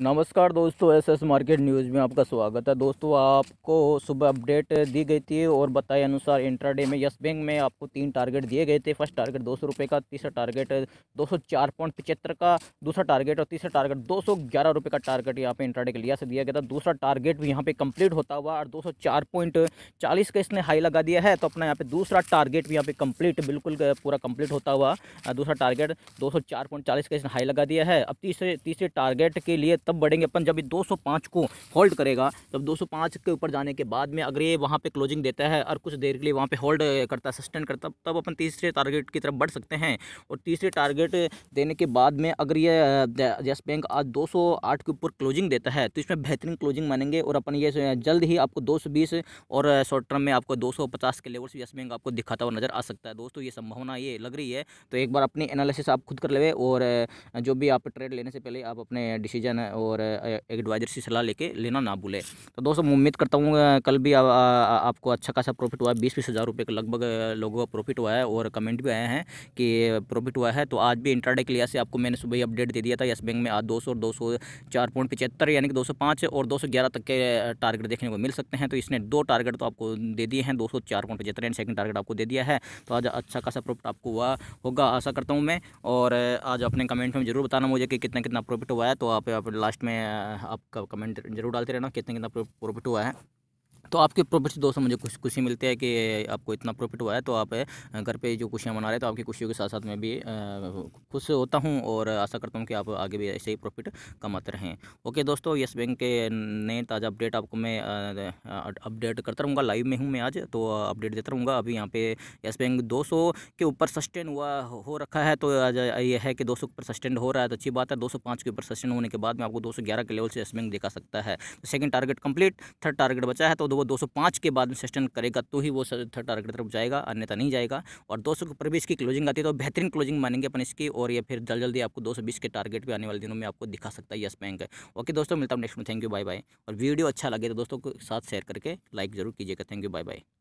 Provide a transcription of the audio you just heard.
नमस्कार दोस्तों S S market news में आपका स्वागत है दोस्तों आपको सुबह अपडेट दी गई थी और बताए अनुसार इंट्राडे में यस बैंक में आपको तीन टारगेट दिए गए थे फर्स्ट टारगेट दो सौ रुपये का तीसरा टारगेट दो सौ चार पॉइंट पचहत्तर का दूसरा टारगेट और तीसरा टारगेट दो सौ ग्यारह रुपये का टारगेट यहाँ पे इंट्राडे के लिया से दिया गया था दूसरा टारगेट भी यहाँ पर कंप्लीट होता हुआ और दो सौ चार पॉइंट चालीस का इसने हाई लगा दिया है तो अपना यहाँ पे दूसरा टारगेट भी यहाँ पर कम्प्लीट बिल्कुल पूरा कम्प्लीट होता हुआ दूसरा टारगेट दो सौ चार पॉइंट चालीस का इसने हाई लगा दिया है अब तीसरे तीसरे टारगेट के लिए तब बढ़ेंगे अपन जब ये 205 को होल्ड करेगा जब 205 के ऊपर जाने के बाद में अगर ये वहाँ पे क्लोजिंग देता है और कुछ देर के लिए वहाँ पे होल्ड करता है सस्टेन करता तब अपन तीसरे टारगेट की तरफ बढ़ सकते हैं और तीसरे टारगेट देने के बाद में अगर ये येस बैंक आज दो के ऊपर क्लोजिंग देता है तो इसमें बेहतरीन क्लोजिंग मानेंगे और अपन ये जल्द ही आपको 220 और शॉर्ट टर्म में आपको 250 के लेवल्स येस बैंक आपको दिखाता हुआ नज़र आ सकता है दोस्तों ये संभावना ये लग रही है तो एक बार अपनी एनालिसिस आप खुद कर लेवे और जो भी आप ट्रेड लेने से पहले आप अपने डिसीजन और एडवाइजर से सलाह लेके लेना ना भूले तो दोस्तों उम्मीद करता हूँ कल भी आ, आ, आ, आपको अच्छा खासा प्रॉफिट हुआ है बीस बीस हज़ार रुपये के लगभग लोगों का प्रॉफिट हुआ है और कमेंट भी आए हैं कि प्रॉफिट हुआ है तो आज भी इंटरडे के लिए से आपको मैंने सुबह ही अपडेट दे दिया था यस बैंक में आज दो सौ और दो सौ चार पॉइंट पचहत्तर यानी कि दो सौ पाँच और दो सौ ग्यारह तक के टारगेट देखने को मिल सकते हैं तो इसने दो टारगेट तो आपको दे दिए हैं दो सौ चार पॉइंट पचहत्तर एंड सेकंड टारगेट आपको दे दिया है तो आज अच्छा खासा प्रॉफिट आपको हुआ होगा आशा करता हूँ मैं और आज अपने कमेंट में जरूर बताना मुझे कि कितना कितना प्रॉफिट हुआ है तो आप, लाइक लास्ट में आपका कमेंट जरूर डालते रहना कितने कितना प्रॉफिट हुआ है तो आपके प्रॉफिट से दोस्तों मुझे कुछ खुशी मिलती है कि आपको इतना प्रॉफिट हुआ है तो आप घर पे जो खुशियाँ मना रहे हैं तो आपकी खुशियों के साथ साथ मैं भी खुश होता हूँ और आशा करता हूँ कि आप आगे भी ऐसे ही प्रॉफिट कमाते रहें ओके दोस्तों येस बैंक के नए ताज़ा अपडेट आपको मैं अपडेट करता रहूँगा लाइव में हूँ मैं आज तो अपडेट देता रहूँगा अभी यहाँ पे येस बैंक दो के ऊपर सस्टेन हुआ हो रखा है तो आज ये है कि दो के ऊपर सस्टेंड हो रहा है तो अच्छी बात है दो के ऊपर सस्टेंड होने के बाद में आपको दो के लेवल से येस बैंक दिखा सकता है तो second target complete third target बचा है तो वो 205 के बाद में सस्टेन करेगा तो ही वो थर्ड टारगेट तरफ जाएगा अन्यथा नहीं जाएगा और 200 के ऊपर भी इसकी क्लोजिंग आती है तो बेहतरीन क्लोजिंग मानेंगे अपन इसकी और ये फिर जल्द जल्दी आपको 220 के टारगेट भी आने वाले दिनों में आपको दिखा सकता है यस बैंक ओके दोस्तों मिलता हूँ नेक्स्ट में थैंक यू बाय बाय और वीडियो अच्छा लगे तो दोस्तों के साथ शेयर करके लाइक जरूर कीजिएगा थैंक यू बाय बाय